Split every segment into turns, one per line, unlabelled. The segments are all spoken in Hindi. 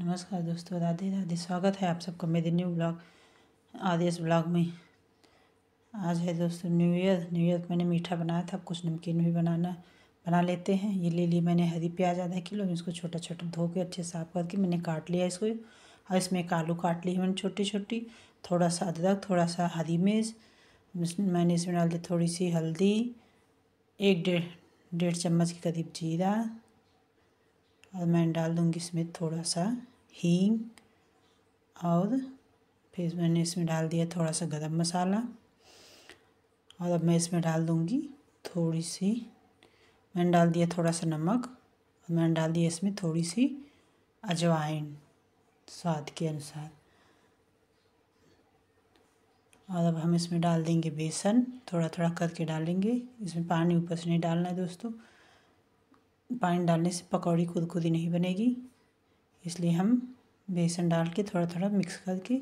नमस्कार दोस्तों राधे राधे स्वागत है आप सबका मेरे न्यू ब्लॉग आदेश ब्लॉग में आज है दोस्तों न्यू ईयर न्यू ईयर मैंने मीठा बनाया था कुछ नमकीन भी बनाना बना लेते हैं ये ले ली मैंने हरी प्याज आधा किलो इसको छोटा छोटा धो के अच्छे साफ करके मैंने काट लिया इसको और इसमें एक आलू काट ली मैंने छोटी छोटी थोड़ा सा अदरक थोड़ा सा हरी मिर्च मैंने इसमें डाल दी थोड़ी सी हल्दी एक डेढ़ डेढ़ चम्मच के करीब जीरा और मैं डाल दूँगी इसमें थोड़ा सा हींग और फिर मैंने इसमें डाल दिया थोड़ा सा गरम मसाला और अब मैं इसमें डाल दूँगी थोड़ी सी मैंने डाल दिया थोड़ा सा नमक और मैंने डाल दिया इसमें थोड़ी सी अजवाइन स्वाद के अनुसार और अब हम इसमें डाल देंगे बेसन थोड़ा थोड़ा करके डालेंगे इसमें पानी ऊपर से नहीं डालना है दोस्तों पानी डालने से पकौड़ी खुद खुद ही नहीं बनेगी इसलिए हम बेसन डाल के थोड़ा थोड़ा मिक्स करके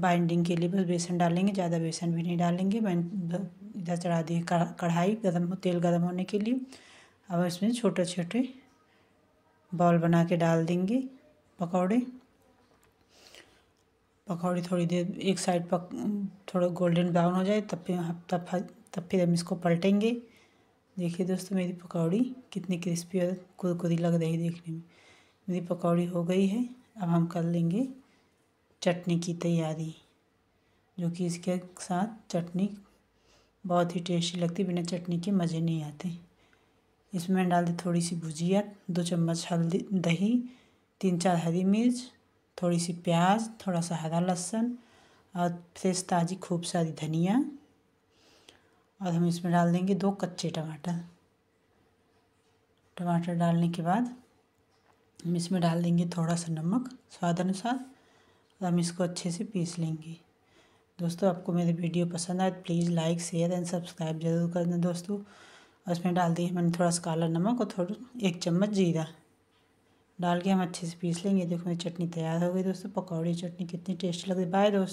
बाइंडिंग के लिए बस बेसन डालेंगे ज़्यादा बेसन भी नहीं डालेंगे इधर चढ़ा दिए कढ़ाई गर्म तेल गर्म होने के लिए अब इसमें छोटे छोटे बॉल बना के डाल देंगे पकौड़े पकौड़े थोड़ी देर एक साइड पक थोड़ा गोल्डन ब्राउन हो जाए तब फिर तब तब फिर हम इसको पलटेंगे देखिए दोस्तों मेरी पकौड़ी कितनी क्रिस्पी और कुरकुरी लग रही देखने में मेरी पकौड़ी हो गई है अब हम कर लेंगे चटनी की तैयारी जो कि इसके साथ चटनी बहुत ही टेस्टी लगती बिना चटनी के मज़े नहीं आते इसमें डाल दी थोड़ी सी भुजिया दो चम्मच हल्दी दही तीन चार हरी मिर्च थोड़ी सी प्याज थोड़ा सा हरा लहसुन और फ्रेश ताज़ी खूब सारी धनिया और हम इसमें डाल देंगे दो कच्चे टमाटर टमाटर डालने के बाद हम इसमें डाल देंगे थोड़ा सा नमक स्वाद अनुसार और हम इसको अच्छे से पीस लेंगे दोस्तों आपको मेरी वीडियो पसंद आए तो please like share and subscribe जरूर कर दें दोस्तों और इसमें डाल दिए मैंने थोड़ा सा काला नमक और थोड़ा एक चम्मच जीरा डाल के हम अच्छे से पीस लेंगे देखो मेरी चटनी तैयार हो गई दोस्तों पकौड़ी चटनी कितनी टेस्टी लग रही बाय दोस्तों